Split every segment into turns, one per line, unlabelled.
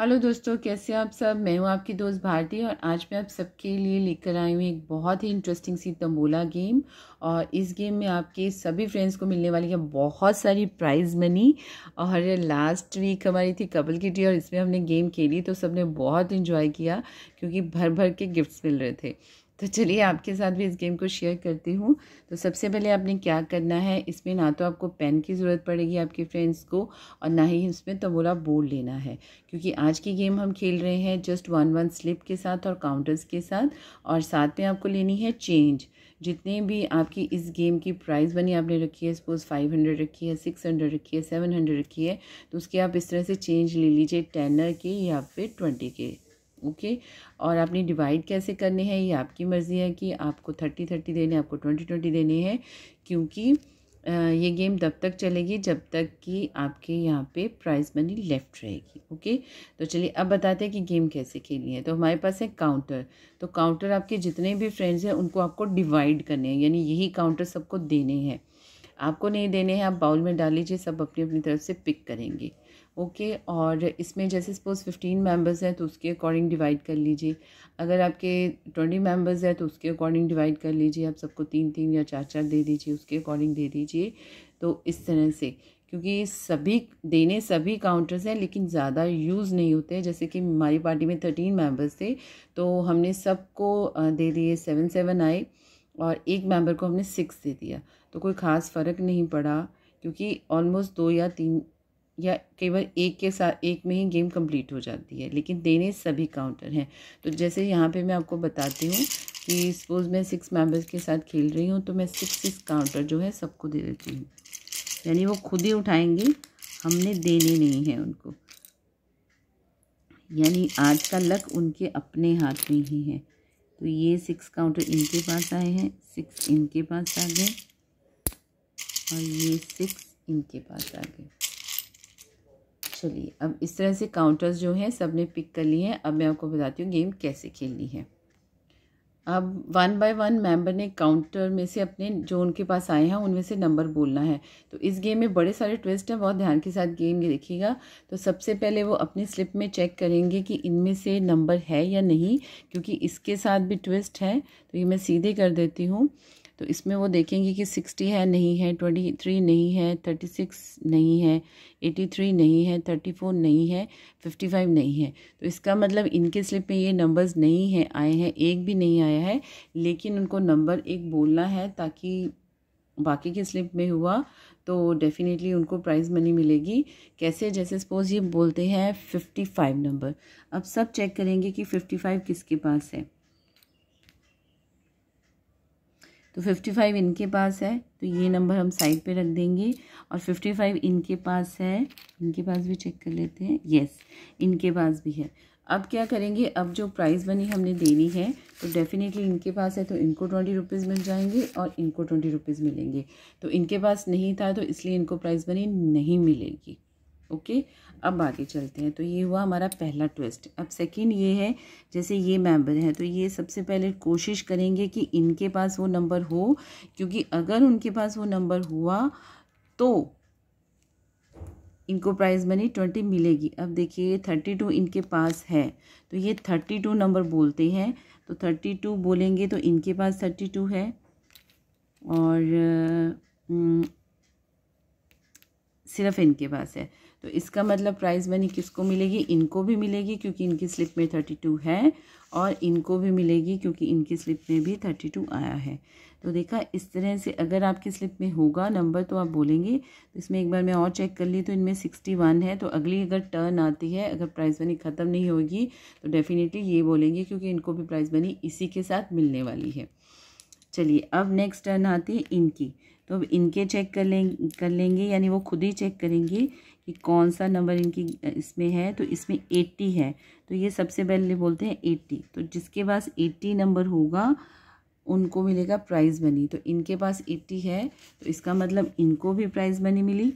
hello दोस्तों कैसे आप सब मैं हूँ आपकी दोस्त भारती और आज मैं आप सबके लिए लेकर आई हूं एक बहुत ही इंटरेस्टिंग सी तंबोला गेम और इस गेम में आपके सभी फ्रेंड्स को मिलने वाली है बहुत सारी प्राइज़ मनी और लास्ट वीक हमारी थी कपल की टी और इसमें हमने गेम खेली तो सब ने बहुत इन्जॉय किया क्योंकि भर भर के गिफ्ट्स मिल रहे थे तो चलिए आपके साथ भी इस गेम को शेयर करती हूँ तो सबसे पहले आपने क्या करना है इसमें ना तो आपको पेन की ज़रूरत पड़ेगी आपके फ्रेंड्स को और ना ही इसमें तबोला बोर्ड लेना है क्योंकि आज की गेम हम खेल रहे हैं जस्ट वन वन स्लिप के साथ और काउंटर्स के साथ और साथ में आपको लेनी है चेंज जितने भी आपकी इस गेम की प्राइस बनी आपने रखी है सपोज़ फाइव हंड्रेड रखी है सिक्स हंड्रेड रखी है सेवन हंड्रेड रखी है तो उसके आप इस तरह से चेंज ले लीजिए टेनर के या फिर ट्वेंटी के ओके और आपने डिवाइड कैसे करने हैं ये आपकी मर्ज़ी है कि आपको थर्टी थर्टी देने आपको ट्वेंटी ट्वेंटी देने हैं क्योंकि ये गेम तब तक चलेगी जब तक कि आपके यहाँ पे प्राइज़ मनी लेफ्ट रहेगी ओके तो चलिए अब बताते हैं कि गेम कैसे खेली है तो हमारे पास है काउंटर तो काउंटर आपके जितने भी फ्रेंड्स हैं उनको आपको डिवाइड करने हैं यानी यही काउंटर सबको देने हैं आपको नहीं देने हैं आप बाउल में डाल लीजिए सब अपनी अपनी तरफ से पिक करेंगे ओके okay, और इसमें जैसे सपोज़ फिफ्टीन मेंबर्स हैं तो उसके अकॉर्डिंग डिवाइड कर लीजिए अगर आपके ट्वेंटी मेंबर्स हैं तो उसके अकॉर्डिंग डिवाइड कर लीजिए आप सबको तीन तीन या चार चार दे दीजिए उसके अकॉर्डिंग दे दीजिए तो इस तरह से क्योंकि सभी देने सभी काउंटर्स हैं लेकिन ज़्यादा यूज़ नहीं होते जैसे कि हमारी पार्टी में थर्टीन मेम्बर्स थे तो हमने सबको दे दिए सेवन सेवन आए और एक मेम्बर को हमने सिक्स दे दिया तो कोई ख़ास फ़र्क नहीं पड़ा क्योंकि ऑलमोस्ट दो या तीन या केवल एक के साथ एक में ही गेम कंप्लीट हो जाती है लेकिन देने सभी काउंटर हैं तो जैसे यहाँ पे मैं आपको बताती हूँ कि सपोज़ मैं सिक्स मेंबर्स के साथ खेल रही हूँ तो मैं सिक्स सिक्स काउंटर जो है सबको दे देती हूँ यानी वो खुद ही उठाएंगे हमने देने नहीं है उनको यानी आज का लक उनके अपने हाथ में ही है तो ये सिक्स काउंटर इनके पास आए हैं सिक्स इनके पास आ गए और ये सिक्स इनके पास आ गए चलिए अब इस तरह से काउंटर्स जो हैं सब ने पिक कर लिए हैं अब मैं आपको बताती हूँ गेम कैसे खेलनी है अब वन बाय वन मेंबर ने काउंटर में से अपने जो उनके पास आए हैं उनमें से नंबर बोलना है तो इस गेम में बड़े सारे ट्विस्ट हैं बहुत ध्यान के साथ गेम देखिएगा तो सबसे पहले वो अपनी स्लिप में चेक करेंगे कि इनमें से नंबर है या नहीं क्योंकि इसके साथ भी ट्विस्ट है तो ये मैं सीधे कर देती हूँ तो इसमें वो देखेंगे कि सिक्सटी है नहीं है ट्वेंटी थ्री नहीं है थर्टी सिक्स नहीं है एटी थ्री नहीं है थर्टी फोर नहीं है फिफ्टी फाइव नहीं है तो इसका मतलब इनके स्लिप में ये नंबर्स नहीं है आए हैं एक भी नहीं आया है लेकिन उनको नंबर एक बोलना है ताकि बाकी के स्लिप में हुआ तो डेफ़िनेटली उनको प्राइज़ मनी मिलेगी कैसे जैसे सपोज़ ये बोलते हैं फिफ्टी फाइव नंबर अब सब चेक करेंगे कि फ़िफ्टी फाइव किसके पास है तो 55 इनके पास है तो ये नंबर हम साइड पे रख देंगे और 55 इनके पास है इनके पास भी चेक कर लेते हैं यस इनके पास भी है अब क्या करेंगे अब जो प्राइस बनी हमने देनी है तो डेफ़िनेटली इनके पास है तो इनको ट्वेंटी रुपीज़ मिल जाएंगे और इनको ट्वेंटी रुपीज़ मिलेंगे तो इनके पास नहीं था तो इसलिए इनको प्राइस बनी नहीं मिलेगी ओके अब आगे चलते हैं तो ये हुआ हमारा पहला ट्विस्ट अब सेकंड ये है जैसे ये मेंबर है तो ये सबसे पहले कोशिश करेंगे कि इनके पास वो नंबर हो क्योंकि अगर उनके पास वो नंबर हुआ तो इनको प्राइज़ मनी ट्वेंटी मिलेगी अब देखिए थर्टी टू इनके पास है तो ये थर्टी टू नंबर बोलते हैं तो थर्टी टू बोलेंगे तो इनके पास थर्टी टू है और सिर्फ इनके पास है तो इसका मतलब प्राइज़ मनी किसको मिलेगी इनको भी मिलेगी क्योंकि इनकी स्लिप में थर्टी टू है और इनको भी मिलेगी क्योंकि इनकी स्लिप में भी थर्टी टू आया है तो देखा इस तरह से अगर आपकी स्लिप में होगा नंबर तो आप बोलेंगे तो इसमें एक बार मैं और चेक कर ली तो इनमें सिक्सटी वन है तो अगली अगर टर्न आती है अगर प्राइज़ मनी ख़त्म नहीं होगी तो डेफ़िनेटली ये बोलेंगे क्योंकि इनको भी प्राइज़ मनी इसी के साथ मिलने वाली है चलिए अब नेक्स्ट टर्न आती है इनकी तो अब इनके चेक कर लें कर लेंगे यानी वो खुद ही चेक करेंगे कि कौन सा नंबर इनकी इसमें है तो इसमें एट्टी है तो ये सबसे पहले बोलते हैं एट्टी तो जिसके पास एट्टी नंबर होगा उनको मिलेगा प्राइज़ मनी तो इनके पास एट्टी है तो इसका मतलब इनको भी प्राइज़ मनी मिली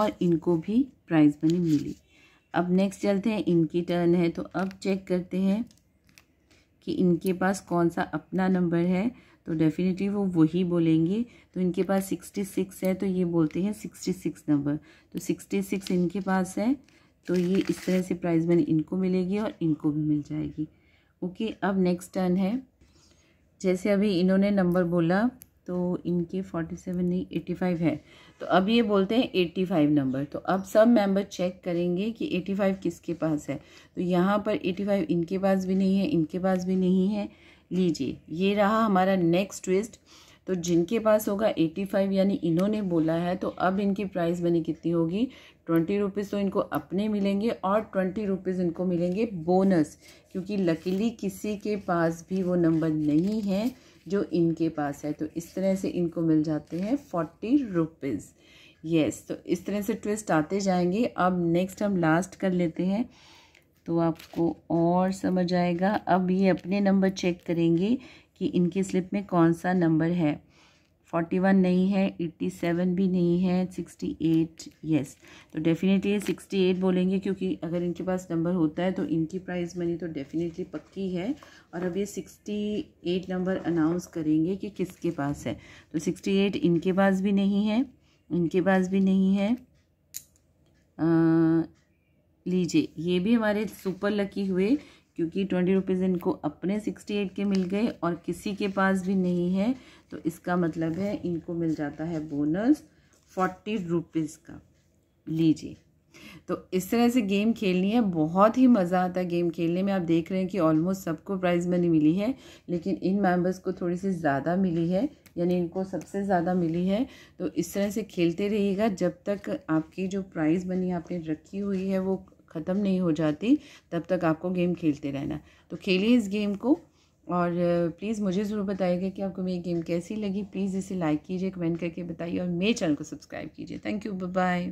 और इनको भी प्राइज़ मनी मिली अब नेक्स्ट चलते हैं इनकी टर्न है तो अब चेक करते हैं कि इनके पास कौन सा अपना नंबर है तो डेफिनेटली वो वही बोलेंगे तो इनके पास सिक्सटी सिक्स है तो ये बोलते हैं सिक्सटी सिक्स नंबर तो सिक्सटी सिक्स इनके पास है तो ये इस तरह से प्राइज़ मैंने इनको मिलेगी और इनको भी मिल जाएगी ओके अब नेक्स्ट टर्न है जैसे अभी इन्होंने नंबर बोला तो इनके फोर्टी सेवन नहीं एटी फाइव है तो अब ये बोलते हैं एटी फाइव नंबर तो अब सब मेंबर चेक करेंगे कि एटी फाइव किसके पास है तो यहाँ पर एटी फाइव इनके पास भी नहीं है इनके पास भी नहीं है लीजिए ये रहा हमारा नेक्स्ट ट्विस्ट तो जिनके पास होगा एटी फाइव यानी इन्होंने बोला है तो अब इनकी प्राइस बनी कितनी होगी ट्वेंटी रुपीज़ तो इनको अपने मिलेंगे और ट्वेंटी रुपीज़ इनको मिलेंगे बोनस क्योंकि लकीली किसी के पास भी वो नंबर नहीं है जो इनके पास है तो इस तरह से इनको मिल जाते हैं फोर्टी रुपीज़ यस तो इस तरह से ट्विस्ट आते जाएंगे अब नेक्स्ट हम लास्ट कर लेते हैं तो आपको और समझ आएगा अब ये अपने नंबर चेक करेंगे कि इनकी स्लिप में कौन सा नंबर है फोर्टी वन नहीं है एट्टी सेवन भी नहीं है सिक्सटी एट येस तो डेफिनेटली सिक्सटी एट बोलेंगे क्योंकि अगर इनके पास नंबर होता है तो इनकी प्राइज़ मनी तो डेफिनेटली पक्की है और अब ये सिक्सटी एट नंबर अनाउंस करेंगे कि किसके पास है तो सिक्सटी एट इनके पास भी नहीं है इनके पास भी नहीं है लीजिए ये भी हमारे सुपर लकी हुए क्योंकि ट्वेंटी रुपीज़ इनको अपने सिक्सटी एट के मिल गए और किसी के पास भी नहीं है तो इसका मतलब है इनको मिल जाता है बोनस फोर्टी रुपीज़ का लीजिए तो इस तरह से गेम खेलनी है बहुत ही मज़ा आता है गेम खेलने में आप देख रहे हैं कि ऑलमोस्ट सबको प्राइज़ मनी मिली है लेकिन इन मेंबर्स को थोड़ी सी ज़्यादा मिली है यानी इनको सबसे ज़्यादा मिली है तो इस तरह से खेलते रहिएगा जब तक आपकी जो प्राइज़ मनी आपने रखी हुई है वो ख़त्म नहीं हो जाती तब तक आपको गेम खेलते रहना तो खेलिए इस गेम को और प्लीज़ मुझे ज़रूर बताइएगा कि आपको मेरी गेम कैसी लगी प्लीज़ इसे लाइक कीजिए कमेंट करके बताइए और मेरे चैनल को सब्सक्राइब कीजिए थैंक यू बाय